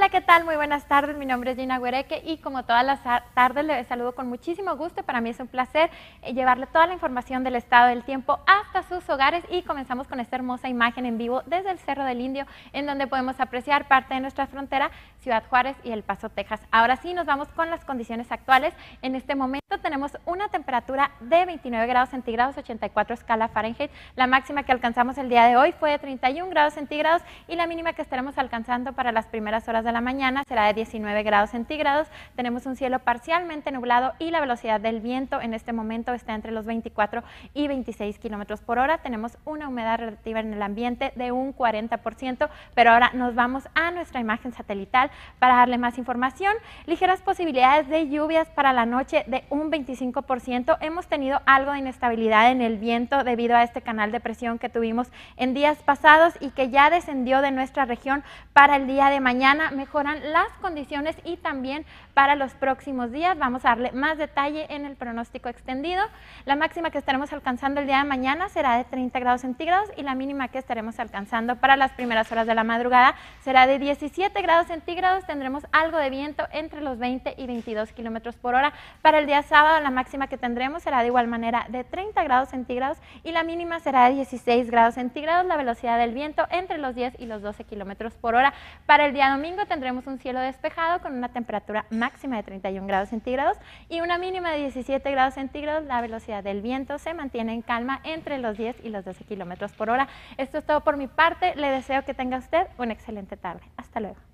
Hola, ¿qué tal? Muy buenas tardes. Mi nombre es Gina Huereque y como todas las tardes le saludo con muchísimo gusto. Para mí es un placer eh, llevarle toda la información del estado del tiempo hasta sus hogares y comenzamos con esta hermosa imagen en vivo desde el Cerro del Indio en donde podemos apreciar parte de nuestra frontera, Ciudad Juárez y El Paso, Texas. Ahora sí, nos vamos con las condiciones actuales. En este momento tenemos una temperatura de 29 grados centígrados, 84 escala Fahrenheit. La máxima que alcanzamos el día de hoy fue de 31 grados centígrados y la mínima que estaremos alcanzando para las primeras horas de la mañana, será de 19 grados centígrados. Tenemos un cielo parcialmente nublado y la velocidad del viento en este momento está entre los 24 y 26 kilómetros por hora. Tenemos una humedad relativa en el ambiente de un 40%, pero ahora nos vamos a nuestra imagen satelital para darle más información. Ligeras posibilidades de lluvias para la noche de un 25%. Hemos tenido algo de inestabilidad en el viento debido a este canal de presión que tuvimos en días pasados y que ya descendió de nuestra región para el día de mañana mejoran las condiciones y también para los próximos días. Vamos a darle más detalle en el pronóstico extendido. La máxima que estaremos alcanzando el día de mañana será de 30 grados centígrados y la mínima que estaremos alcanzando para las primeras horas de la madrugada será de 17 grados centígrados. Tendremos algo de viento entre los 20 y 22 kilómetros por hora. Para el día sábado, la máxima que tendremos será de igual manera de 30 grados centígrados y la mínima será de 16 grados centígrados. La velocidad del viento entre los 10 y los 12 kilómetros por hora. Para el día domingo, tendremos un cielo despejado con una temperatura máxima de 31 grados centígrados y una mínima de 17 grados centígrados. La velocidad del viento se mantiene en calma entre los 10 y los 12 kilómetros por hora. Esto es todo por mi parte. Le deseo que tenga usted una excelente tarde. Hasta luego.